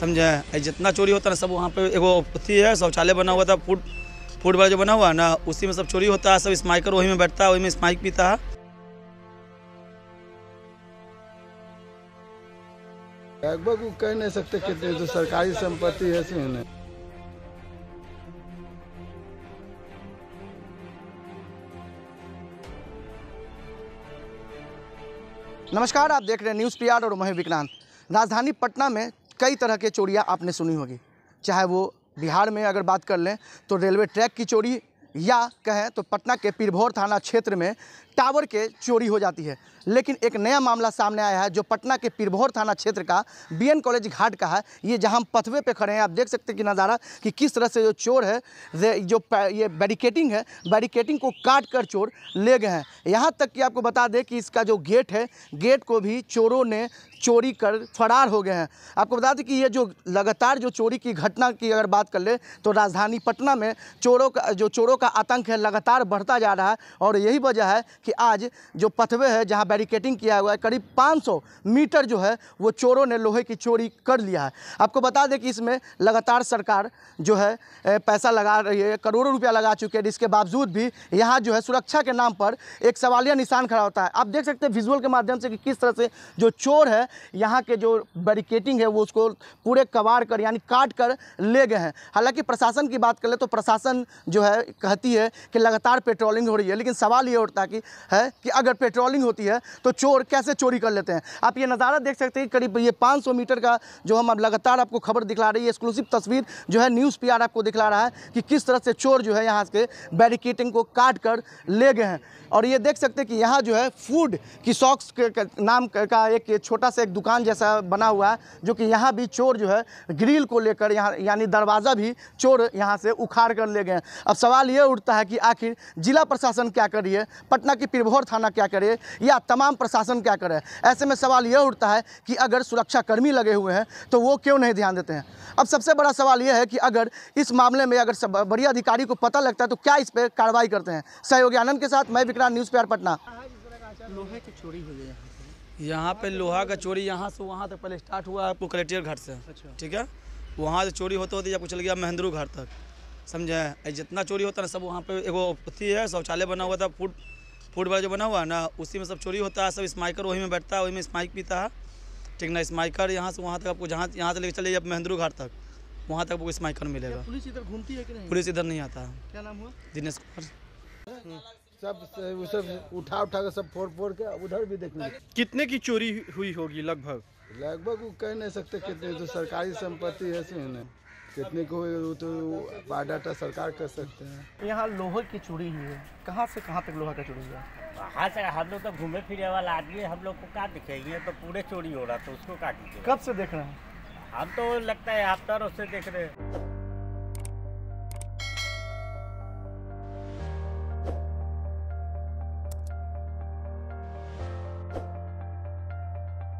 समझे जितना चोरी होता है ना सब वहाँ पे एगो अथी है शौचालय बना हुआ था फूड फूड वाला जो बना हुआ है ना उसी में सब चोरी होता है सब स्माइकर वहीं में बैठता है वहीं में स्माइक पीता है लगभग वो कह नहीं सकते कितने जो सरकारी संपत्ति है सी उन्हें नमस्कार आप देख रहे हैं न्यूज़ पीआर और मैं विक्रांत राजधानी पटना में कई तरह के चोरियाँ आपने सुनी होगी चाहे वो बिहार में अगर बात कर लें तो रेलवे ट्रैक की चोरी या कहें तो पटना के पीरभौर थाना क्षेत्र में टावर के चोरी हो जाती है लेकिन एक नया मामला सामने आया है जो पटना के पिरभोर थाना क्षेत्र का बीएन कॉलेज घाट का है ये जहां हम पथवे पे खड़े हैं आप देख सकते हैं कि नज़ारा कि किस तरह से जो चोर है जो ये बैरिकेटिंग है बैरिकेटिंग को काट कर चोर ले गए हैं यहाँ तक कि आपको बता दें कि इसका जो गेट है गेट को भी चोरों ने चोरी कर फरार हो गए हैं आपको बता दें कि ये जो लगातार जो चोरी की घटना की अगर बात कर ले तो राजधानी पटना में चोरों का जो चोरों का आतंक है लगातार बढ़ता जा रहा है और यही वजह है कि आज जो पथवे है जहाँ बैरिकेटिंग किया हुआ है करीब 500 मीटर जो है वो चोरों ने लोहे की चोरी कर लिया है आपको बता दें कि इसमें लगातार सरकार जो है पैसा लगा रही है करोड़ों रुपया लगा चुके हैं इसके बावजूद भी यहाँ जो है सुरक्षा के नाम पर एक सवालिया निशान खड़ा होता है आप देख सकते हैं विजुअल के माध्यम से कि किस तरह से जो चोर है यहाँ के जो बैरिकेटिंग है वो उसको पूरे कबाड़ कर यानी काट कर ले गए हैं हालांकि प्रशासन की बात कर ले तो प्रशासन जो है कहती है कि लगातार पेट्रोलिंग हो रही है लेकिन सवाल ये उठता है कि है कि अगर पेट्रोलिंग होती है तो चोर कैसे चोरी कर लेते हैं आप ये नज़ारा देख सकते हैं करीब ये 500 मीटर का जो हम लगातार आपको खबर दिखला रही है एक्सक्लूसिव तस्वीर जो है न्यूज़ पी आपको दिखला रहा है कि किस तरह से चोर जो है यहाँ के बैरिकेटिंग को काट कर ले गए हैं और ये देख सकते हैं कि यहाँ जो है फूड की शॉक्स के नाम का एक छोटा सा एक दुकान जैसा बना हुआ है जो कि यहाँ भी चोर जो है ग्रिल को लेकर यहाँ यानी दरवाज़ा भी चोर यहाँ से उखाड़ कर ले गए अब सवाल ये उठता है कि आखिर जिला प्रशासन क्या कर रही है पटना कि पिरभोर थाना क्या करे या तमाम प्रशासन क्या करे ऐसे में सवाल यह उठता है कि अगर सुरक्षाकर्मी लगे हुए हैं तो वो क्यों नहीं ध्यान देते हैं अब सबसे बड़ा सवाल यह है कि अगर इस मामले में अगर बड़ी अधिकारी को पता लगता है तो क्या इस पर कार्रवाई करते हैं सहयोगी आनंद के साथ मैं विक्रांत न्यूज़ पेयर पटना लोहे की चोरी हुई है यहाँ पे लोहा का चोरी यहाँ से वहाँ तक पहले स्टार्ट हुआ आपको कलेक्टर घर से अच्छा। ठीक है वहाँ से चोरी होते होते आपको चल गया महेंद्रू घर तक समझे जितना चोरी होता है सब वहाँ पे एगो अथी है शौचालय बना हुआ था फूड फूड वाला जो बना हुआ ना उसी में सब चोरी होता है सब स्माइकर वही में बैठता है वहीं में स्माइक पीता है ठीक ना स्माइकर यहाँ से वहाँ तक आपको जहाँ यहाँ से लेकर चले जाए महेंद्रू घाट तक वहाँ तक आपको स्माइकर मिलेगा पुलिस इधर घूमती है कि नहीं पुलिस इधर नहीं आता क्या नाम हुआ दिनेश कुमार सब सब उठा उठा कर सब फोड़ फोड़ के उधर भी देखने कितने की चोरी हुई होगी लगभग लगभग वो कह नहीं सकते कितने जो सरकारी संपत्ति है इसमें कितने को तो बायोडाटा सरकार कर सकते हैं यहाँ लोहे की चूड़ी ही है कहाँ से कहाँ तक लोहा का चूड़ी हुआ हाँ सर हम लोग तो घूमे फिरे वाला आदमी हम लोग को क्या ये तो पूरे चोरी हो रहा तो उसको काट दीजिए कब से देख रहे हैं हम तो लगता है आफ्टर उससे देख रहे हैं